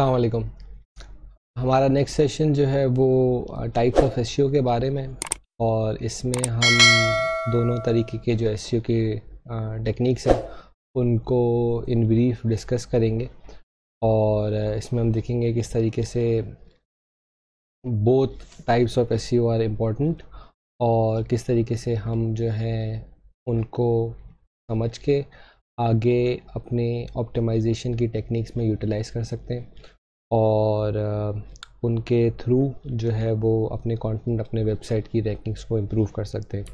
अलकुम हमारा next session जो है वो टाइप्स ऑफ एस के बारे में और इसमें हम दोनों तरीके के जो एस e के टेक्निक्स हैं उनको इन ब्रीफ डिस्कस करेंगे और इसमें हम देखेंगे किस तरीके से both types of S are important और किस तरीके से हम जो है उनको समझ के आगे अपने ऑप्टिमाइजेशन की टेक्निक्स में यूटिलाइज़ कर सकते हैं और उनके थ्रू जो है वो अपने कंटेंट अपने वेबसाइट की रैंकिंग्स को इम्प्रूव कर सकते हैं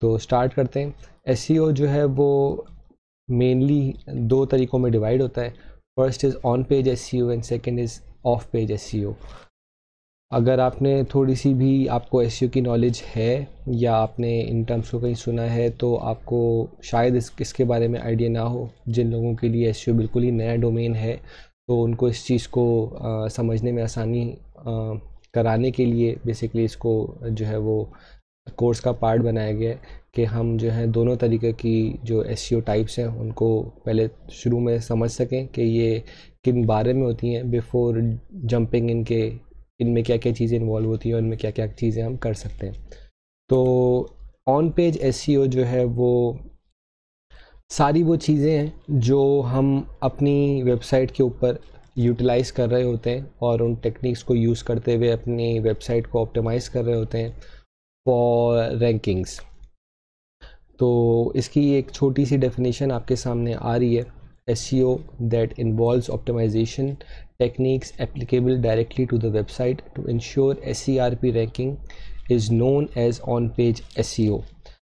तो स्टार्ट करते हैं एस e जो है वो मेनली दो तरीक़ों में डिवाइड होता है first is on page S and second is off page S अगर आपने थोड़ी सी भी आपको एस e की नॉलेज है या आपने इन टर्म्स को कहीं सुना है तो आपको शायद इस इसके बारे में आइडिया ना हो जिन लोगों के लिए एस e बिल्कुल ही नया डोमेन है तो उनको इस चीज़ को आ, समझने में आसानी आ, कराने के लिए बेसिकली इसको जो है वो कोर्स का पार्ट बनाया गया है कि हम जो है दोनों तरीके की जो एस टाइप्स e हैं उनको पहले शुरू में समझ सकें कि ये किन बारे में होती हैं बिफोर जंपिंग इनके इनमें क्या क्या चीज़ें इन्वॉल्व होती हैं और इनमें क्या क्या चीज़ें हम कर सकते हैं तो ऑन पेज एस जो है वो सारी वो चीज़ें हैं जो हम अपनी वेबसाइट के ऊपर यूटिलाइज़ कर रहे होते हैं और उन टेक्निक्स को यूज़ करते हुए अपनी वेबसाइट को ऑप्टिमाइज़ कर रहे होते हैं फॉर रैंकिंग्स तो इसकी एक छोटी सी डेफिनेशन आपके सामने आ रही है SEO that involves optimization techniques applicable directly to the website to ensure SERP ranking is known as on page SEO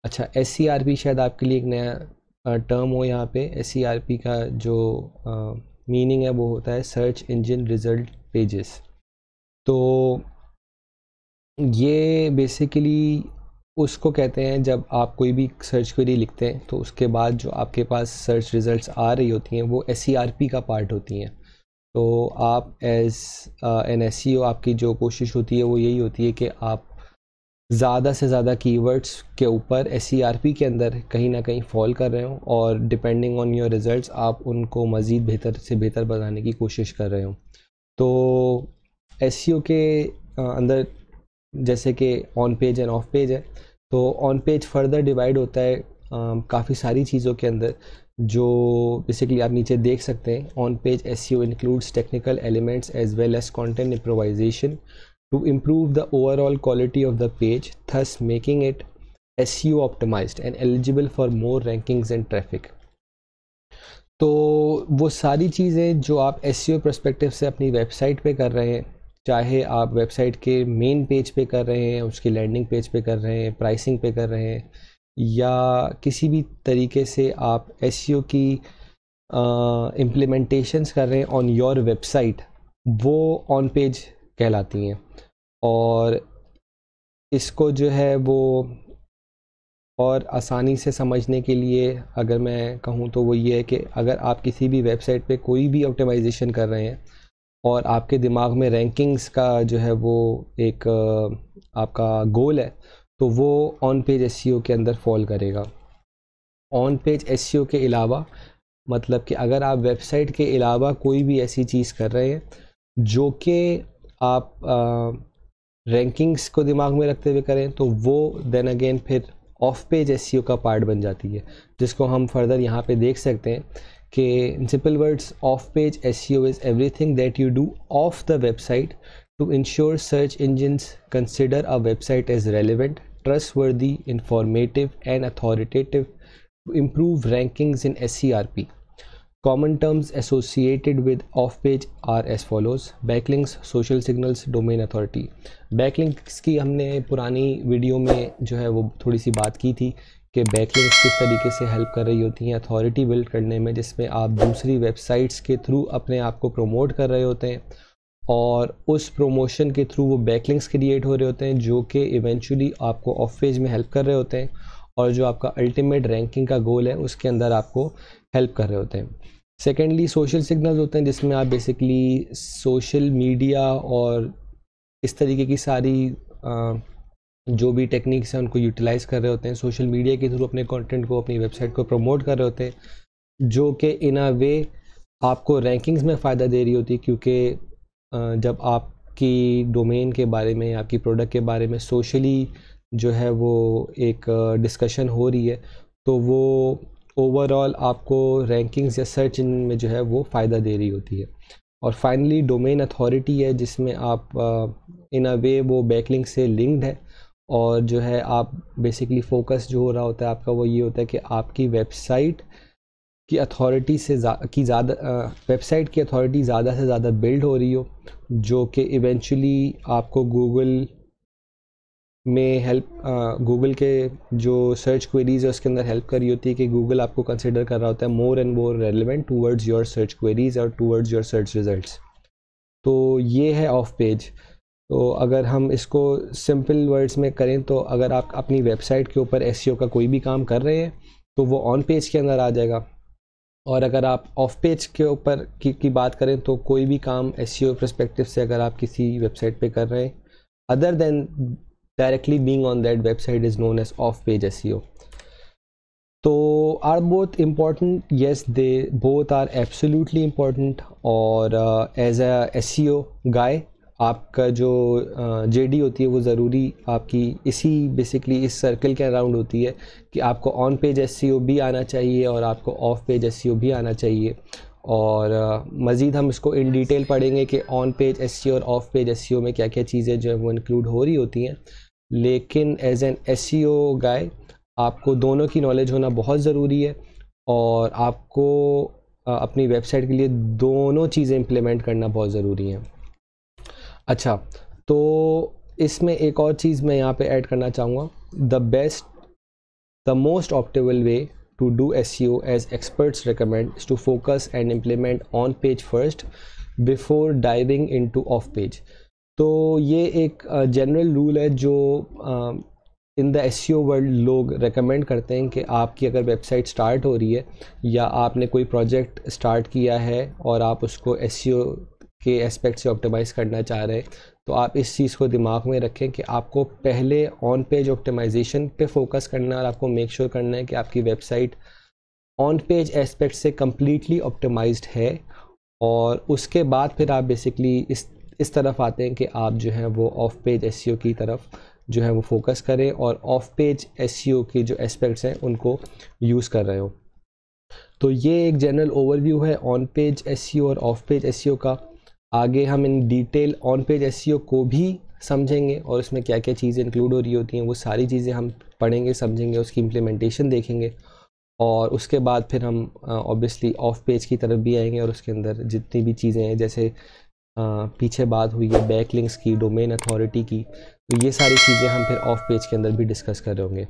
अच्छा एस शायद आपके लिए एक नया टर्म हो यहाँ पे एस का जो मीनिंग है वो होता है सर्च इंजन रिजल्ट पेजेस तो ये बेसिकली उसको कहते हैं जब आप कोई भी सर्च क्वेरी लिखते हैं तो उसके बाद जो आपके पास सर्च रिज़ल्ट आ रही होती हैं वो एस e का पार्ट होती हैं तो आप एज एन एस आपकी जो कोशिश होती है वो यही होती है कि आप ज़्यादा से ज़्यादा कीवर्ड्स के ऊपर एस e के अंदर कहीं ना कहीं फॉल कर रहे हो और डिपेंडिंग ऑन योर रिज़ल्ट आप उनको मज़ीद बेहतर से बेहतर बनाने की कोशिश कर रहे हो तो एस e के uh, अंदर जैसे कि on page and off page है तो ऑन पेज फर्दर डिवाइड होता है काफ़ी सारी चीज़ों के अंदर जो बेसिकली आप नीचे देख सकते हैं on page S C includes technical elements as well as content improvisation to improve the overall quality of the page thus making it S C optimized and eligible for more rankings and traffic तो वो सारी चीज़ें जो आप S C perspective से अपनी website पे कर रहे हैं चाहे आप वेबसाइट के मेन पेज पे कर रहे हैं उसकी लैंडिंग पेज पे कर रहे हैं प्राइसिंग पे कर रहे हैं या किसी भी तरीके से आप एस e की इम्प्लीमेंटेशंस uh, कर रहे हैं ऑन योर वेबसाइट वो ऑन पेज कहलाती हैं और इसको जो है वो और आसानी से समझने के लिए अगर मैं कहूँ तो वो ये है कि अगर आप किसी भी वेबसाइट पे कोई भी ऑप्टिमाइजेशन कर रहे हैं और आपके दिमाग में रैंकिंग्स का जो है वो एक आपका गोल है तो वो ऑन पेज एस के अंदर फॉल करेगा ऑन पेज एस के अलावा मतलब कि अगर आप वेबसाइट के अलावा कोई भी ऐसी चीज़ कर रहे हैं जो कि आप रैंकिंग्स को दिमाग में रखते हुए करें तो वो देन अगेन फिर ऑफ पेज एस का पार्ट बन जाती है जिसको हम फर्दर यहाँ पे देख सकते हैं कि simple words off page S C O is everything that you do off the website to ensure search engines consider a website as relevant trustworthy informative and authoritative to improve rankings in S C R P common terms associated with off page are S follows backlinks social signals domain authority backlinks की हमने पुरानी video में जो है वो थोड़ी सी बात की थी के बैकलिंग्स किस तरीके से हेल्प कर रही होती हैं अथॉरिटी बिल्ड करने में जिसमें आप दूसरी वेबसाइट्स के थ्रू अपने आप को प्रमोट कर रहे होते हैं और उस प्रोमोशन के थ्रू वो बैकलिंग्स क्रिएट हो रहे होते हैं जो कि इवेंचुअली आपको ऑफ पेज में हेल्प कर रहे होते हैं और जो आपका अल्टीमेट रैंकिंग का गोल है उसके अंदर आपको हेल्प कर रहे होते हैं सेकेंडली सोशल सिग्नल्स होते हैं जिसमें आप बेसिकली सोशल मीडिया और इस तरीके की सारी जो भी टेक्निक्स हैं उनको यूटिलाइज़ कर रहे होते हैं सोशल मीडिया के थ्रू अपने कंटेंट को अपनी वेबसाइट को प्रमोट कर रहे होते हैं जो कि इन अ वे आपको रैंकिंग्स में फ़ायदा दे रही होती है क्योंकि जब आपकी डोमेन के बारे में आपकी प्रोडक्ट के बारे में सोशली जो है वो एक डिस्कशन हो रही है तो वो ओवरऑल आपको रैंकिंग्स या सर्च इन में जो है वो फ़ायदा दे रही होती है और फाइनली डोमेन अथॉरिटी है जिसमें आप इन अ वे वो बैकलिंग से लिंक्ड है और जो है आप बेसिकली फोकस जो हो रहा होता है आपका वो ये होता है कि आपकी वेबसाइट की अथॉरिटी से की ज़्यादा वेबसाइट की अथॉरिटी ज़्यादा से ज़्यादा बिल्ड हो रही हो जो कि इवेंचुअली आपको गूगल में हेल्प गूगल के जो सर्च क्वेरीज़ है उसके अंदर हेल्प कर रही होती है कि गूगल आपको कंसिडर कर रहा होता है more and more relevant towards your search queries और टूवर्ड्स योर सर्च रिजल्ट तो ये है ऑफ पेज तो अगर हम इसको सिंपल वर्ड्स में करें तो अगर आप अपनी वेबसाइट के ऊपर एस e का कोई भी काम कर रहे हैं तो वो ऑन पेज के अंदर आ जाएगा और अगर आप ऑफ पेज के ऊपर की, की बात करें तो कोई भी काम एस परस्पेक्टिव e से अगर आप किसी वेबसाइट पे कर रहे हैं other than directly being on that website is known as off page S तो are both important yes they both are absolutely important और एज अ एस गाय आपका जो जेडी होती है वो ज़रूरी आपकी इसी बेसिकली इस सर्कल के अराउंड होती है कि आपको ऑन पेज एस भी आना चाहिए और आपको ऑफ पेज एस भी आना चाहिए और मज़ीद हम इसको इन डिटेल पढ़ेंगे कि ऑन पेज एस और ऑफ पेज एस में क्या क्या चीज़ें जो है वो इंक्लूड हो रही होती हैं लेकिन एज एन एस गाय आपको दोनों की नॉलेज होना बहुत ज़रूरी है और आपको अपनी वेबसाइट के लिए दोनों चीज़ें इम्प्लीमेंट करना बहुत ज़रूरी हैं अच्छा तो इसमें एक और चीज़ मैं यहाँ पे ऐड करना चाहूँगा the best the most optable way to do S C O as experts recommend to focus and implement on page first before diving into off page तो ये एक जनरल रूल है जो in the S C O world लोग recommend करते हैं कि आपकी अगर वेबसाइट स्टार्ट हो रही है या आपने कोई प्रोजेक्ट स्टार्ट किया है और आप उसको एस सी ओ के एस्पेक्ट से ऑप्टिमाइज़ करना चाह रहे हैं तो आप इस चीज़ को दिमाग में रखें कि आपको पहले ऑन पेज ऑप्टिमाइजेशन पे फोकस करना है और आपको मेक श्योर sure करना है कि आपकी वेबसाइट ऑन पेज एस्पेक्ट से कम्प्लीटली ऑप्टिमाइज है और उसके बाद फिर आप बेसिकली इस इस तरफ आते हैं कि आप जो है वो ऑफ पेज एस की तरफ जो है वो फोकस करें और ऑफ पेज एस के जो एस्पेक्ट्स हैं उनको यूज़ कर रहे हो तो ये एक जनरल ओवरव्यू है ऑन पेज एस और ऑफ पेज एस का आगे हम in detail on page S को भी समझेंगे और उसमें क्या क्या चीज़ें इंक्लूड हो रही होती हैं वो सारी चीज़ें हम पढ़ेंगे समझेंगे उसकी इम्प्लीमेंटेशन देखेंगे और उसके बाद फिर हम ऑब्वियसली ऑफ पेज की तरफ भी आएंगे और उसके अंदर जितनी भी चीज़ें हैं जैसे आ, पीछे बात हुई है बैक लिंक्स की डोमेन अथॉरिटी की तो ये सारी चीज़ें हम फिर ऑफ पेज के अंदर भी डिस्कस कर रहे होंगे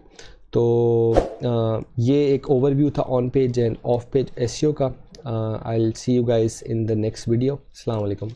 तो ये एक ओवरव्यू था on page and off page S का I will see you guys in the next video अलैक्म